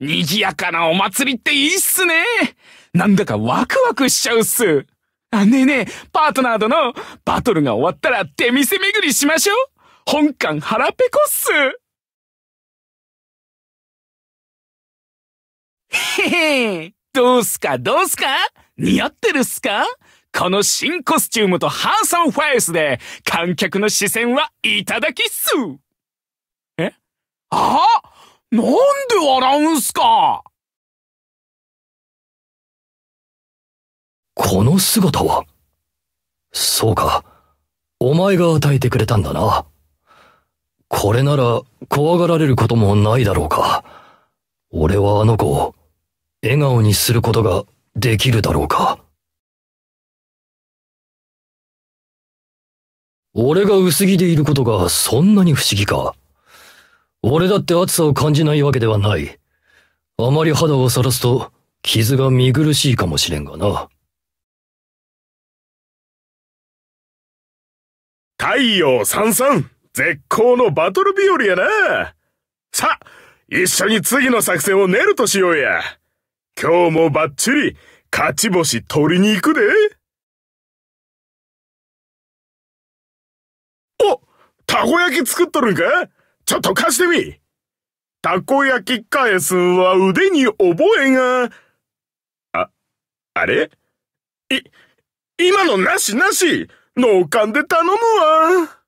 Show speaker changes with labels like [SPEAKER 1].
[SPEAKER 1] 賑やかなお祭りっていいっす
[SPEAKER 2] ねなんだかワクワクしちゃうっす。あ、ねえねえ、パートナー殿、バトルが終わったら出店巡りしましょう本館腹ペコっす
[SPEAKER 1] へへ
[SPEAKER 2] どうすかどうすか似合ってるっすかこの新コスチュームとハーサンファイスで観客の視線はいただきっすえ
[SPEAKER 1] ああなんで笑うんすかこの姿はそう
[SPEAKER 2] か。お前が与えてくれたんだな。これなら怖がられることもないだろうか。俺はあの子を笑顔にすることができるだろうか。俺が薄着でいることがそんなに不思議か。俺だって暑さを感じないわけではない。あまり肌をさらすと、傷が見苦しいかもしれんがな。
[SPEAKER 1] 太陽三三絶好のバトル日和やなさあ、一緒に次の作戦を練るとしようや。今日もバッチリ、勝ち星取りに行くで。おたこ焼き作っとるんかちょっと貸してみたこ焼き返すんは腕に覚えが。あ、あれい、今のなしなし農幹で頼むわ。